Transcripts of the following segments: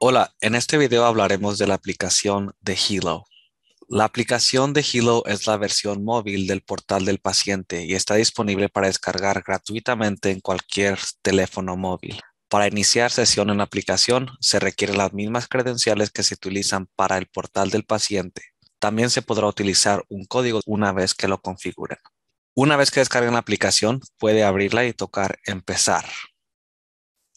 Hola, en este video hablaremos de la aplicación de Hilo. La aplicación de Hilo es la versión móvil del portal del paciente y está disponible para descargar gratuitamente en cualquier teléfono móvil. Para iniciar sesión en la aplicación se requieren las mismas credenciales que se utilizan para el portal del paciente. También se podrá utilizar un código una vez que lo configuren. Una vez que descarguen la aplicación, puede abrirla y tocar empezar.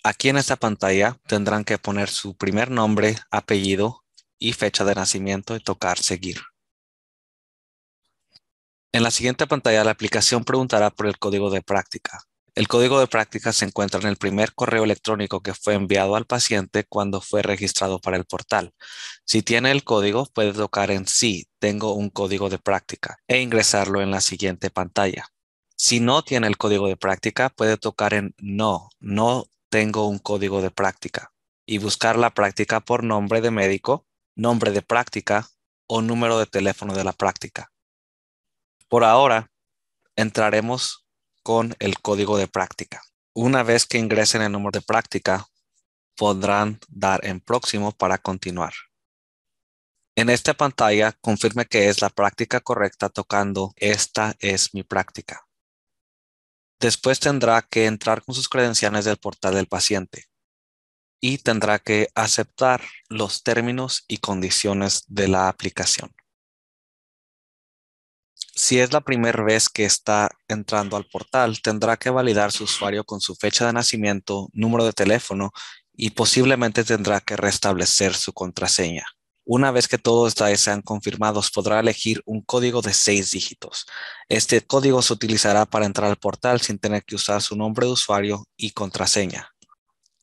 Aquí en esta pantalla tendrán que poner su primer nombre, apellido y fecha de nacimiento y tocar seguir. En la siguiente pantalla la aplicación preguntará por el código de práctica. El código de práctica se encuentra en el primer correo electrónico que fue enviado al paciente cuando fue registrado para el portal. Si tiene el código, puede tocar en Sí, tengo un código de práctica e ingresarlo en la siguiente pantalla. Si no tiene el código de práctica, puede tocar en No, no tengo un código de práctica y buscar la práctica por nombre de médico, nombre de práctica o número de teléfono de la práctica. Por ahora, entraremos con el código de práctica. Una vez que ingresen el número de práctica, podrán dar en próximo para continuar. En esta pantalla, confirme que es la práctica correcta tocando Esta es mi práctica. Después tendrá que entrar con sus credenciales del portal del paciente y tendrá que aceptar los términos y condiciones de la aplicación. Si es la primera vez que está entrando al portal, tendrá que validar su usuario con su fecha de nacimiento, número de teléfono y posiblemente tendrá que restablecer su contraseña. Una vez que todos sean confirmados, podrá elegir un código de seis dígitos. Este código se utilizará para entrar al portal sin tener que usar su nombre de usuario y contraseña.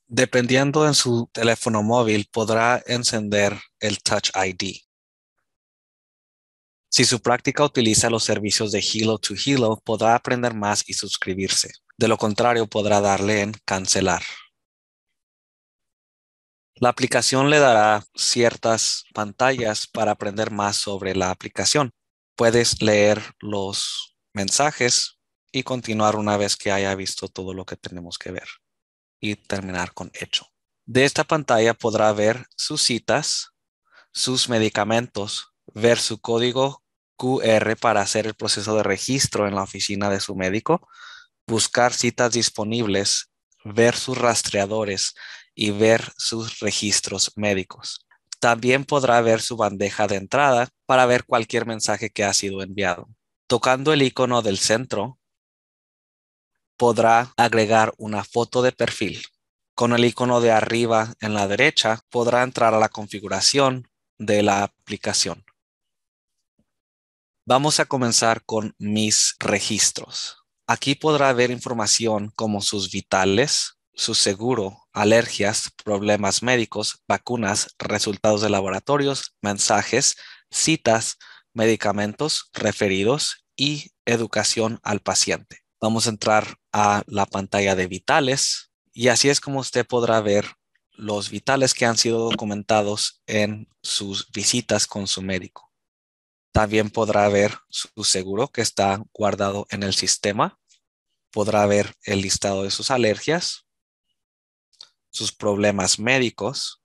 Dependiendo de su teléfono móvil, podrá encender el Touch ID. Si su práctica utiliza los servicios de Hilo to Hilo, podrá aprender más y suscribirse. De lo contrario, podrá darle en cancelar. La aplicación le dará ciertas pantallas para aprender más sobre la aplicación. Puedes leer los mensajes y continuar una vez que haya visto todo lo que tenemos que ver y terminar con hecho. De esta pantalla podrá ver sus citas, sus medicamentos, ver su código QR para hacer el proceso de registro en la oficina de su médico, buscar citas disponibles, ver sus rastreadores y ver sus registros médicos. También podrá ver su bandeja de entrada para ver cualquier mensaje que ha sido enviado. Tocando el icono del centro, podrá agregar una foto de perfil. Con el icono de arriba en la derecha, podrá entrar a la configuración de la aplicación. Vamos a comenzar con mis registros. Aquí podrá ver información como sus vitales, su seguro, alergias, problemas médicos, vacunas, resultados de laboratorios, mensajes, citas, medicamentos referidos y educación al paciente. Vamos a entrar a la pantalla de vitales y así es como usted podrá ver los vitales que han sido documentados en sus visitas con su médico. También podrá ver su seguro que está guardado en el sistema. Podrá ver el listado de sus alergias, sus problemas médicos,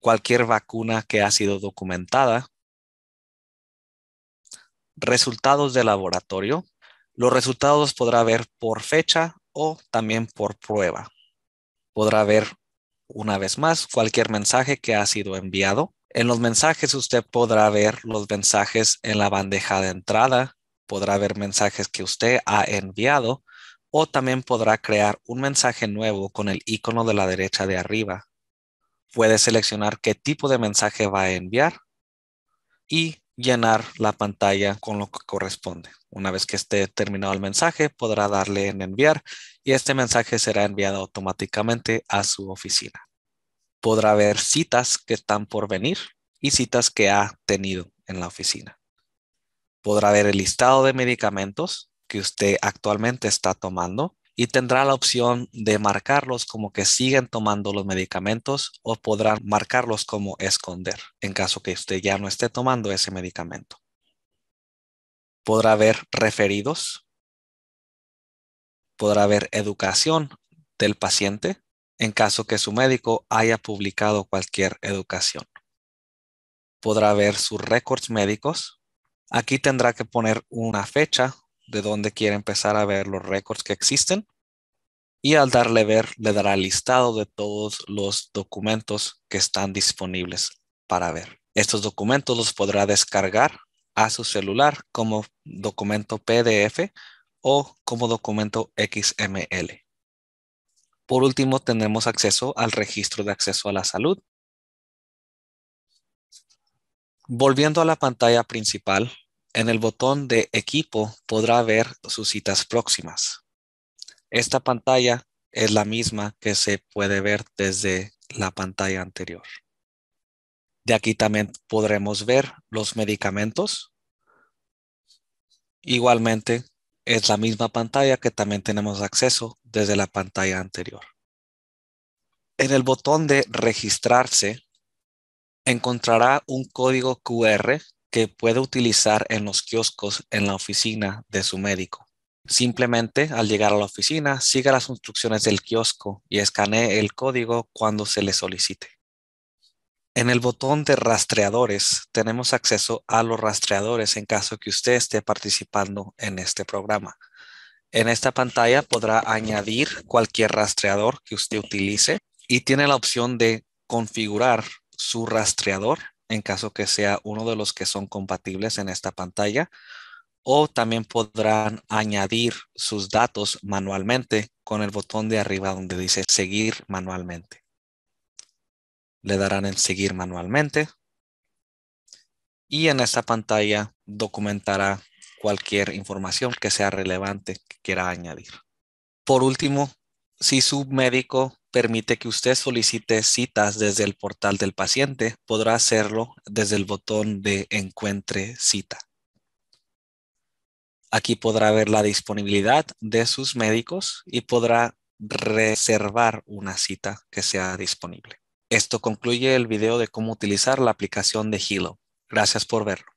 cualquier vacuna que ha sido documentada, resultados de laboratorio. Los resultados podrá ver por fecha o también por prueba. Podrá ver una vez más cualquier mensaje que ha sido enviado, en los mensajes usted podrá ver los mensajes en la bandeja de entrada, podrá ver mensajes que usted ha enviado o también podrá crear un mensaje nuevo con el icono de la derecha de arriba. Puede seleccionar qué tipo de mensaje va a enviar y llenar la pantalla con lo que corresponde. Una vez que esté terminado el mensaje, podrá darle en enviar y este mensaje será enviado automáticamente a su oficina podrá ver citas que están por venir y citas que ha tenido en la oficina. Podrá ver el listado de medicamentos que usted actualmente está tomando y tendrá la opción de marcarlos como que siguen tomando los medicamentos o podrán marcarlos como esconder en caso que usted ya no esté tomando ese medicamento. Podrá ver referidos. Podrá ver educación del paciente en caso que su médico haya publicado cualquier educación. Podrá ver sus récords médicos. Aquí tendrá que poner una fecha de donde quiere empezar a ver los récords que existen. Y al darle ver, le dará listado de todos los documentos que están disponibles para ver. Estos documentos los podrá descargar a su celular como documento PDF o como documento XML. Por último, tenemos acceso al registro de acceso a la salud. Volviendo a la pantalla principal, en el botón de equipo podrá ver sus citas próximas. Esta pantalla es la misma que se puede ver desde la pantalla anterior. De aquí también podremos ver los medicamentos. Igualmente es la misma pantalla que también tenemos acceso desde la pantalla anterior. En el botón de registrarse encontrará un código QR que puede utilizar en los kioscos en la oficina de su médico. Simplemente al llegar a la oficina, siga las instrucciones del kiosco y escanee el código cuando se le solicite. En el botón de rastreadores tenemos acceso a los rastreadores en caso que usted esté participando en este programa. En esta pantalla podrá añadir cualquier rastreador que usted utilice y tiene la opción de configurar su rastreador en caso que sea uno de los que son compatibles en esta pantalla o también podrán añadir sus datos manualmente con el botón de arriba donde dice seguir manualmente le darán en seguir manualmente y en esta pantalla documentará cualquier información que sea relevante que quiera añadir. Por último, si su médico permite que usted solicite citas desde el portal del paciente, podrá hacerlo desde el botón de Encuentre cita. Aquí podrá ver la disponibilidad de sus médicos y podrá reservar una cita que sea disponible. Esto concluye el video de cómo utilizar la aplicación de Hilo. Gracias por verlo.